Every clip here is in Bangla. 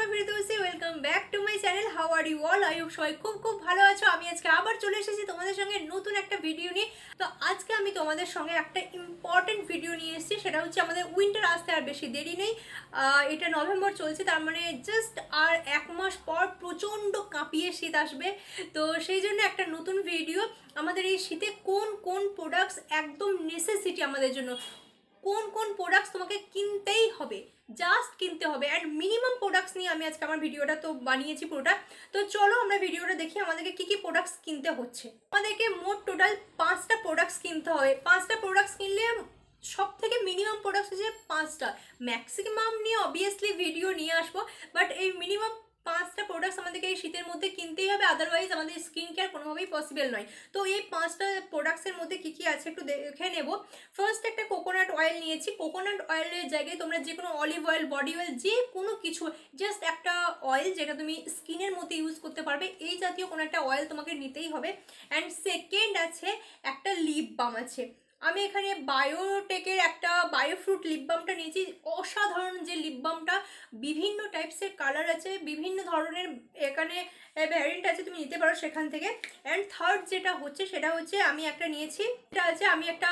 হলো Ferdousi welcome back to my channel how are you all I সবাই খুব খুব ভালো আছো আমি আজকে আবার চলে এসেছি তোমাদের সঙ্গে নতুন একটা ভিডিও নিয়ে তো আজকে আমি তোমাদের সঙ্গে একটা ইম্পর্টেন্ট ভিডিও নিয়ে এসেছি সেটা হচ্ছে আমাদের উইন্টার আসতে আর বেশি দেরি নেই এটা নভেম্বর চলছে তার মানে জাস্ট আর এক মাস পর প্রচণ্ড কাঁপিয়ে শীত আসবে তো সেই জন্য একটা নতুন ভিডিও আমাদের এই শীতে কোন কোন প্রোডাক্টস একদম নেসেসিটি আমাদের জন্য কোন কোন প্রোডাক্টস তোমাকে কিনতেই হবে জাস্ট কিনতে হবে অ্যান্ড মিনিমাম প্রোডাক্টস নিয়ে আমি আজকে আমার ভিডিওটা তো বানিয়েছি পুরোটা তো চলো আমরা ভিডিওটা দেখি আমাদেরকে কী কী প্রোডাক্টস কিনতে হচ্ছে আমাদেরকে মোট টোটাল পাঁচটা প্রোডাক্টস কিনতে হবে পাঁচটা প্রোডাক্টস কিনলে সব থেকে মিনিমাম প্রোডাক্টস হচ্ছে পাঁচটা ম্যাক্সিমাম নিয়ে অবভিয়াসলি ভিডিও নিয়ে আসবো বাট এই মিনিমাম পাঁচটা প্রোডাক্টস আমাদেরকে এই শীতের মধ্যে কিনতেই হবে আদারওয়াইজ আমাদের স্কিন কেয়ার কোনোভাবেই পসিবল নয় তো এই পাঁচটা প্রোডাক্টসের মধ্যে কী কী আছে একটু দেখে নেব ফার্স্ট একটা কোকোনাট অয়েল নিয়েছি কোকোনাট অয়েলের জায়গায় তোমরা যে কোনো অলিভ অয়েল বডি অয়েল যে কোনো কিছু জাস্ট একটা অয়েল যেটা তুমি স্কিনের মধ্যে ইউজ করতে পারবে এই জাতীয় কোনো একটা অয়েল তোমাকে নিতেই হবে অ্যান্ড সেকেন্ড আছে একটা লিপ বাম আছে আমি এখানে বায়োটেকের একটা বায়োফ্রুট লিপবামটা নিয়েছি অসাধারণ যে লিপবামটা বিভিন্ন টাইপসের কালার আছে বিভিন্ন ধরনের এখানে ভ্যারিয়েন্ট আছে তুমি নিতে পারো সেখান থেকে অ্যান্ড থার্ড যেটা হচ্ছে সেটা হচ্ছে আমি একটা নিয়েছি এটা আছে আমি একটা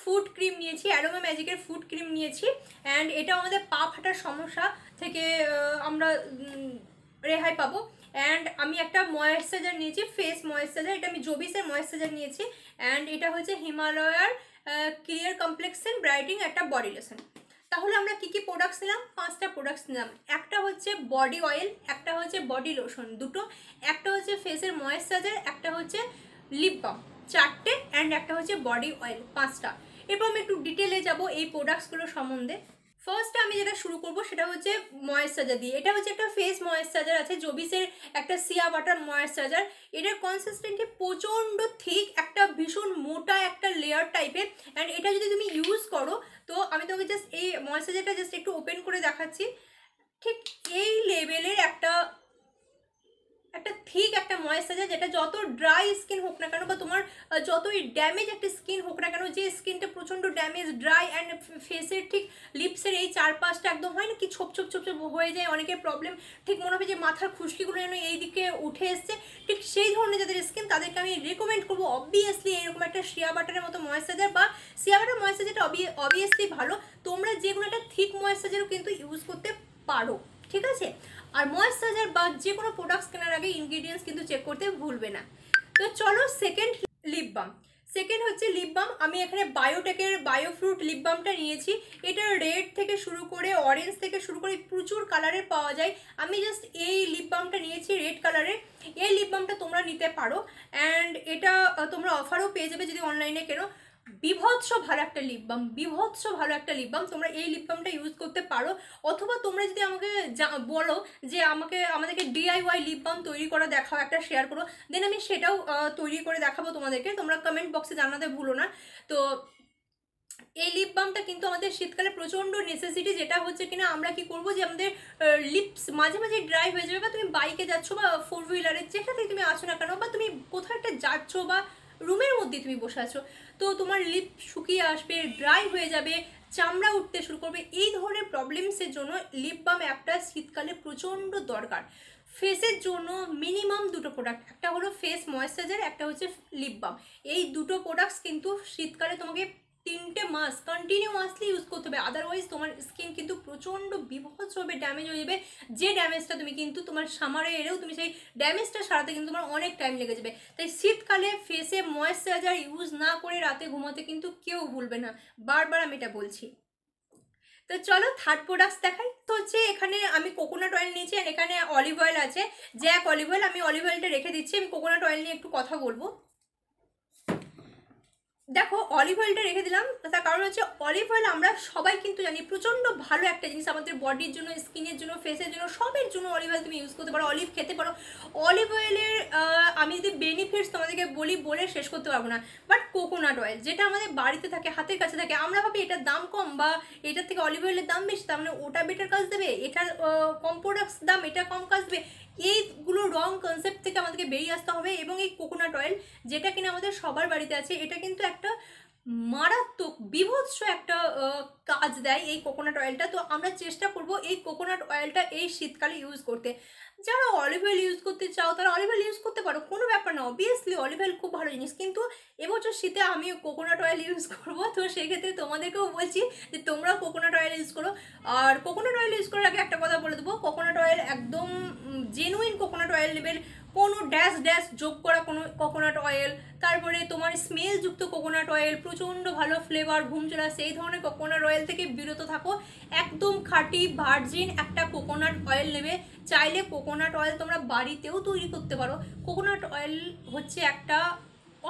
ফুড ক্রিম নিয়েছি অ্যারোমা ম্যাজিকের ফুড ক্রিম নিয়েছি অ্যান্ড এটা আমাদের পা ফাটার সমস্যা থেকে আমরা রেহাই পাবো অ্যান্ড আমি একটা ময়েশ্চারাইজার নিয়েছি ফেস ময়েশ্চারাইজার এটা আমি জবিসের ময়েশ্চারাইজার নিয়েছি অ্যান্ড এটা হচ্ছে হিমালয়ার ক্লিয়ার কমপ্লেক্সেন ব্রাইটিং একটা বডি লোশন তাহলে আমরা কি কী প্রোডাক্টস নিলাম পাঁচটা প্রোডাক্টস নিলাম একটা হচ্ছে বডি অয়েল একটা হচ্ছে বডি লোশন দুটো একটা হচ্ছে ফেসের ময়েশ্চারাইজার একটা হচ্ছে লিপ বাম চারটে অ্যান্ড একটা হচ্ছে বডি অয়েল পাঁচটা এরপর আমি একটু ডিটেলে যাব এই প্রোডাক্টসগুলো সম্বন্ধে ফার্স্ট আমি যেটা শুরু করব সেটা হচ্ছে ময়েশ্চারাইজার দিয়ে এটা হচ্ছে একটা ফেস ময়েশ্চারাইজার আছে জবিসের একটা সিয়া বাটার ময়েশ্চারাইজার এটার কনসিস্টেন্টি প্রচণ্ড থিক একটা ভীষণ মোটা একটা লেয়ার টাইপের অ্যান্ড এটা যদি তুমি ইউজ করো তো আমি তোমাকে জাস্ট এই ময়েশ্চারাইজারটা জাস্ট একটু ওপেন করে দেখাচ্ছি ঠিক এই লেভেলের একটা একটা ঠিক একটা ময়েশ্চারাইজার যেটা যত ড্রাই স্কিন হোক না কেন বা তোমার যতই ড্যামেজ একটা স্কিন হোক না কেন যে স্কিনটা প্রচণ্ড ড্যামেজ ড্রাই অ্যান্ড ফেসের ঠিক লিপসের এই চার পাঁচটা একদম হয় না কি ছোপ ছোপ ছোপ ছোপ হয়ে যায় অনেকের প্রবলেম ঠিক মনে হবে যে মাথার খুশকিগুলো যেন এই দিকে উঠে এসছে ঠিক সেই ধরনের যাদের স্কিন তাদেরকে আমি রেকমেন্ড করবো অবভিয়াসলি এরকম একটা শিয়া বাটারের মতো ময়েশ্চারাইজার বা শিয়া বাটার ময়েশ্চারাইজারটা অবভিয়াসলি ভালো তোমরা যে কোনো একটা থিক ময়েশ্চারাইজারও কিন্তু ইউজ করতে পারো ঠিক আছে আর ময়েশ্চারাইজার বা যে কোনো প্রোডাক্টস কেনার আগে ইনগ্রিডিয়েন্টস কিন্তু চেক করতে ভুলবে না তো চলো সেকেন্ড লিপ বাম সেকেন্ড হচ্ছে লিপ বাম আমি এখানে বায়োটেকের বায়োফ্রুট লিপ বামটা নিয়েছি এটা রেড থেকে শুরু করে অরেঞ্জ থেকে শুরু করে প্রচুর কালারের পাওয়া যায় আমি জাস্ট এই লিপ বামটা নিয়েছি রেড কালারের এই লিপ বামটা তোমরা নিতে পারো অ্যান্ড এটা তোমরা অফারও পেয়ে যাবে যদি অনলাইনে কেনো বিভৎস ভালো একটা লিপ বাম বিভৎস ভালো একটা লিপ বাম তোমরা এই লিপ বামটা ইউজ করতে পারো অথবা তোমরা যদি আমাকে বলো যে আমাকে আমাদেরকে ডিআইওয়াই লিপ বাম তৈরি করা দেখাও একটা শেয়ার করো দেন আমি সেটাও তৈরি করে দেখাবো তোমাদেরকে তোমরা কমেন্ট বক্সে জানাতে ভুলো না তো এই লিপ বামটা কিন্তু আমাদের শীতকালে প্রচণ্ড নেসেসিটি যেটা হচ্ছে কিনা আমরা কি করব যে আমাদের লিপস মাঝে মাঝে ড্রাই হয়ে যাবে বা তুমি বাইকে যাচ্ছ বা ফোর হুইলারে যেখানে তুমি আছো না কেন বা তুমি কোথাও একটা যাচ্ছ বা রুমের মধ্যে তুমি বসে আছো তো তোমার লিপ শুকিয়ে আসবে ড্রাই হয়ে যাবে চামড়া উঠতে শুরু করবে এই ধরনের প্রবলেমসের জন্য লিপ বাম অ্যাপটা শীতকালে প্রচণ্ড দরকার ফেসের জন্য মিনিমাম দুটো প্রোডাক্ট একটা হলো ফেস ময়েশ্চারাইজার একটা হচ্ছে লিপ বাম এই দুটো প্রোডাক্টস কিন্তু শীতকালে তোমাকে তিনটে মাস কন্টিনিউয়াসলি ইউজ করতে হবে আদারওয়াইজ তোমার স্কিন কিন্তু প্রচণ্ড বিভৎসভাবে ড্যামেজ হয়ে যাবে যে ড্যামেজটা তুমি কিন্তু তোমার সামারে এলেও তুমি সেই ড্যামেজটা সারাতে কিন্তু তোমার অনেক টাইম লেগে যাবে তাই শীতকালে ফেসে ময়েশ্চারাইজার ইউজ না করে রাতে ঘুমোতে কিন্তু কেউ ভুলবে না বারবার আমি এটা বলছি তো চলো থার্ড প্রোডাক্টস দেখাই তো হচ্ছে এখানে আমি কোকোনাট অয়েল নিয়েছি আর এখানে অলিভ অয়েল আছে জ্যাক অলিভ অয়েল আমি অলিভ অয়েলটা রেখে দিচ্ছি আমি কোকোনাট অয়েল নিয়ে একটু কথা বলবো দেখো অলিভ অয়েলটা রেখে দিলাম তার কারণ হচ্ছে অলিভ অয়েল আমরা সবাই কিন্তু জানি প্রচণ্ড ভালো একটা জিনিস আমাদের বডির জন্য স্কিনের জন্য ফেসের জন্য সবের জন্য অলিভ অয়েল তুমি ইউজ করতে পারো অলিভ খেতে পারো অলিভ অয়েলের আমি যদি বেনিফিটস তোমাদেরকে বলি বলে শেষ করতে পারবো না বাট কোকোনাট অয়েল যেটা আমাদের বাড়িতে থাকে হাতের কাছে থাকে আমরা ভাবি এটার দাম কম বা এটার থেকে অলিভ অয়েলের দাম বেশি তার মানে ওটা বেটার কাজ দেবে এটার কম প্রোডাক্টস দাম এটা কম কাজ দেবে এইগুলো রং কনসেপ্ট থেকে আমাদেরকে বেরিয়ে আসতে হবে এবং এই কোকোনাট অয়েল যেটা কিনা আমাদের সবার বাড়িতে আছে এটা কিন্তু একটা মারাত্মক বিভৎস একটা কাজ দেয় এই কোকোনাট অয়েলটা তো আমরা চেষ্টা করব এই কোকোনাট অয়েলটা এই শীতকালে ইউজ করতে যারা অলিভ অয়েল ইউজ করতে চাও তারা অলিভ অয়েল ইউজ করতে পারো কোনো ব্যাপার না অবভিয়াসলি অলিভ অয়েল খুব ভালো জিনিস কিন্তু এবছর শীতে আমি কোকোনাট অয়েল ইউজ করবো তো সেক্ষেত্রে তোমাদেরকেও বলছি যে তোমরা কোকোনাট অয়েল ইউজ করো আর কোকোনাট অয়েল ইউজ করার আগে একটা কথা বলে দেবো কোকোনাট অয়েল একদম জেনুইন কোকোনাট অয়েল লেভেল কোনো ড্যাশ ড্যাশ যোগ করা কোনো কোকোনাট অয়েল তারপরে তোমার স্মেলযুক্ত কোকোনাট অয়েল প্রচণ্ড ভালো ফ্লেভার ঘুম চলা সেই ধরনের কোকোনাট অয়েল থেকে বিরত থাকো একদম খাঁটি ভার্জিন একটা কোকোনাট অয়েল নেবে চাইলে কোকোনাট অয়েল তোমরা বাড়িতেও তৈরি করতে পারো কোকোনাট অয়েল হচ্ছে একটা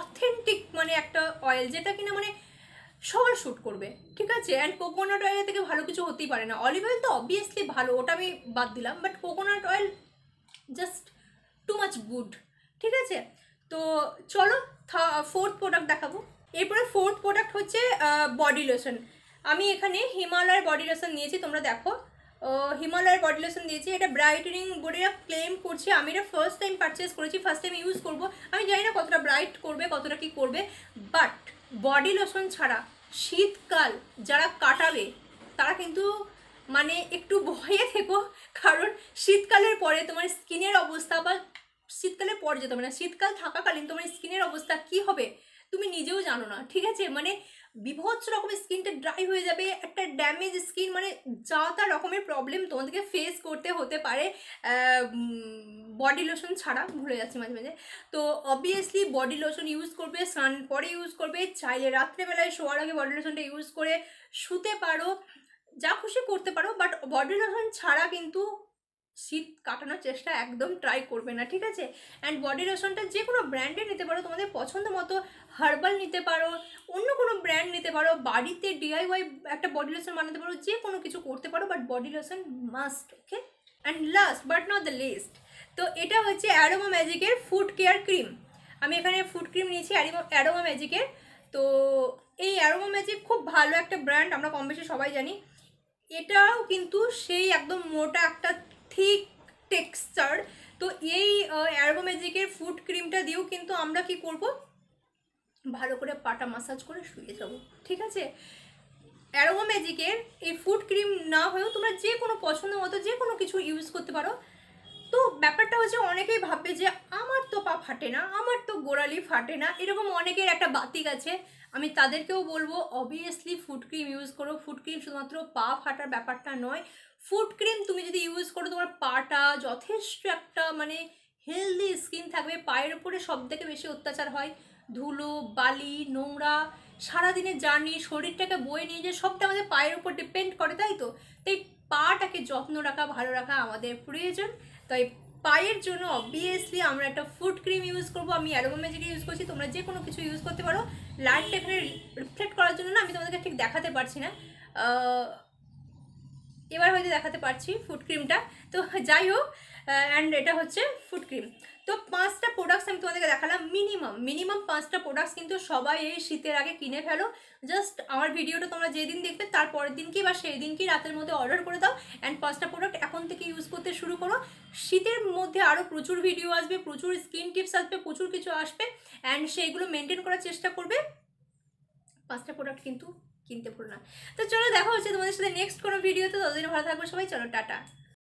অথেন্টিক মানে একটা অয়েল যেটা কিনা মানে সবার শ্যুট করবে ঠিক আছে অ্যান্ড কোকোনাট অয়েল থেকে ভালো কিছু হতেই পারে না অলিভ অয়েল তো অবভিয়াসলি ভালো ওটা আমি বাদ দিলাম but coconut oil just too much good ঠিক আছে তো চলো ফোর্থ প্রোডাক্ট দেখাবো এরপরে ফোর্থ প্রোডাক্ট হচ্ছে বডি লোশন আমি এখানে হিমালয়ের বডি লোশন নিয়েছি তোমরা দেখো হিমালয়ের বডি লোশন দিয়েছি এটা ব্রাইটনিং বডিরা ক্লেম করছে আমি এটা ফার্স্ট টাইম পারচেস করেছি ফার্স্ট টাইম ইউজ করবো আমি জানি না কতটা ব্রাইট করবে কতটা কি করবে বাট বডি লোশন ছাড়া শীতকাল যারা কাটাবে তারা কিন্তু মানে একটু ভয়ে থেকো কারণ শীতকালের পরে তোমার স্কিনের অবস্থা বা শীতকালে পরে যেতে মানে না শীতকাল থাকাকালীন তোমার স্কিনের অবস্থা কি হবে তুমি নিজেও জানো না ঠিক আছে মানে বিভৎস রকমের স্কিনটা ড্রাই হয়ে যাবে একটা ড্যামেজ স্কিন মানে যা তা রকমের প্রবলেম তোমাদেরকে ফেস করতে হতে পারে বডি লোশন ছাড়া ভুলে যাচ্ছে মাঝে মাঝে তো অবভিয়াসলি বডি লোশন ইউজ করবে স্নান পরে ইউজ করবে চাইলে রাত্রেবেলায় শোয়ার আগে বডি লোশনটা ইউজ করে শুতে পারো যা খুশি করতে পারো বাট বডি লোশন ছাড়া কিন্তু শীত কাটানোর চেষ্টা একদম ট্রাই করবে না ঠিক আছে অ্যান্ড বডি লোশনটা যে কোনো ব্র্যান্ডে নিতে পারো তোমাদের পছন্দ মতো হার্বাল নিতে পারো অন্য কোনো ব্র্যান্ড নিতে পারো বাড়িতে ডিআইওয়াই একটা বডি লোশন বানাতে পারো যে কোনো কিছু করতে পারো but body lotion must okay and last but not the least তো এটা হচ্ছে অ্যারোমা ম্যাজিকের ফুড কেয়ার ক্রিম আমি এখানে ফুড ক্রিম নিয়েছি অ্যারোমা ম্যাজিকের তো এই অ্যারোমা ম্যাজিক খুব ভালো একটা ব্র্যান্ড আমরা কম বেশি সবাই জানি এটাও কিন্তু সেই একদম মোটা একটা থিক টেক্সচার তো এই অ্যারোমেজিকের ফুড ক্রিমটা দিয়েও কিন্তু আমরা কি করব ভালো করে পাটা মাসাজ করে শুয়ে যাব ঠিক আছে অ্যারোমেজিকের এই ফুড ক্রিম না হয়েও তোমরা যে কোনো পছন্দ মতো যে কোনো কিছু ইউজ করতে পারো তো ব্যাপারটা হচ্ছে অনেকেই ভাববে যে আমার তো পা ফাটে না আমার তো গোড়ালি ফাটে না এরকম অনেকের একটা বাতিক আছে আমি তাদেরকেও বলবো অবভিয়াসলি ফুড ক্রিম ইউজ করো ফুড ক্রিম শুধুমাত্র পা ফাটার ব্যাপারটা নয় ফুড ক্রিম তুমি যদি ইউজ করো তোমার পাটা যথেষ্ট একটা মানে হেলদি স্কিন থাকবে পায়ের উপরে সব থেকে বেশি অত্যাচার হয় ধুলো বালি নোংরা সারাদিনের জার্নি শরীরটাকে বয়ে নিয়ে যে সবটা আমাদের পায়ের উপর ডিপেন্ড করে তাই তো তাই পাটাকে যত্ন রাখা ভালো রাখা আমাদের প্রয়োজন তাই পায়ের জন্য অবভিয়াসলি আমরা একটা ফুড ক্রিম ইউজ করব আমি অ্যারোমা ম্যাজিক ইউজ করছি তোমরা যে কোনো কিছু ইউজ করতে পারো লাইটটা এখানে রিফ্লেক্ট করার জন্য না আমি তোমাদেরকে ঠিক দেখাতে পারছি না এবার হয়তো দেখাতে পারছি ফুড ক্রিমটা তো যাই হোক অ্যান্ড এটা হচ্ছে ফুড ক্রিম তো পাঁচটা প্রোডাক্টস আমি তোমাদেরকে দেখালাম মিনিমাম মিনিমাম পাঁচটা প্রোডাক্টস কিন্তু সবাই এই শীতের আগে কিনে ফেলো জাস্ট আমার ভিডিওটা তোমরা যেদিন দেখবে তার পরের দিনকে বা সেই দিনকেই রাতের মধ্যে অর্ডার করে দাও অ্যান্ড পাঁচটা প্রোডাক্ট এখন থেকে ইউজ করতে শুরু করো শীতের মধ্যে আরও প্রচুর ভিডিও আসবে প্রচুর স্কিন টিপস আসবে প্রচুর কিছু আসবে অ্যান্ড সেইগুলো মেনটেন করার চেষ্টা করবে পাঁচটা প্রোডাক্ট কিন্তু কিনতে ভুলো না তো চলো দেখা হচ্ছে তোমাদের সাথে নেক্সট কোনো ভিডিওতে ততদিন ভালো থাকবো সবাই চলো টাটা